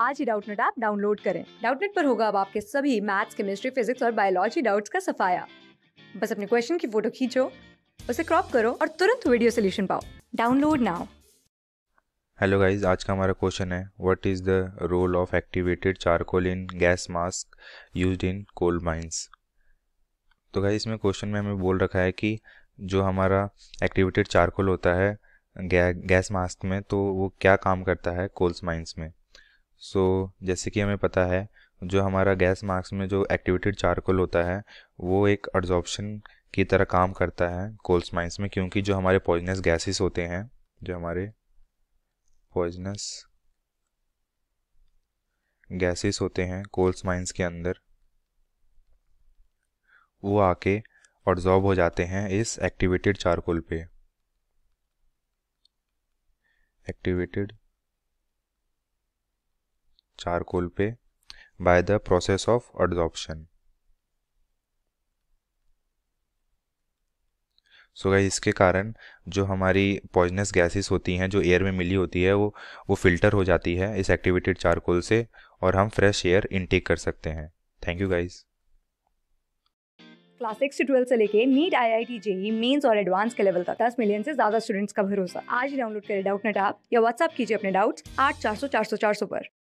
आज ही Doubtnet app download करें डाउटनेट पर होगा अब आपके सभी मैथ्स केमिस्ट्री फिजिक्स और बायोलॉजी डाउट्स का सफाया बस अपने क्वेश्चन की फोटो खींचो उसे क्रॉप करो और तुरंत वीडियो सोल्यूशन पाओ डाउनलोड नाउ हेलो गाइस आज का हमारा क्वेश्चन है what is the role of activated charcoal in gas mask used in coal mines तो गाइस इसमें क्वेश्चन में हमें बोल रखा है कि जो हमारा एक्टिवेटेड चारकोल होता है गैस मास्क में तो वो क्या काम करता है कोल्स माइंस में सो so, जैसे कि हमें पता है जो हमारा गैस मास्क में जो एक्टिवेटेड चारकोल होता है वो एक अड्जॉर्प्शन की तरह काम करता है कोल्स माइंस में क्योंकि जो हमारे पॉइजनस गैसेस होते हैं जो हमारे पॉइजनस गैसेस होते हैं कोल्स माइंस के अंदर वो आके ऑब्जॉर्ब हो जाते हैं इस एक्टिवेटेड चारकोल पे एक्टिवेटेड चारकोल पे by the process of adsorption. सो गई इसके कारण जो हमारी पॉइजनस गैसेस होती हैं जो एयर में मिली होती है वो वो फ़िल्टर हो जाती है इस एक्टिवेटेड चारकोल से और हम फ्रेश एयर इनटेक कर सकते हैं thank you guys class six twelve से लेके NEET I I T JEE mains और एडवांस के लेवल तक दस मिलियन से ज्यादा स्टूडेंट्स का भरोसा आज डाउनलोड करें डाउट नेट आप या व्हाट्सअप कीजिए अपने डाउट्स आठ चार सौ चार सौ चार सौ पर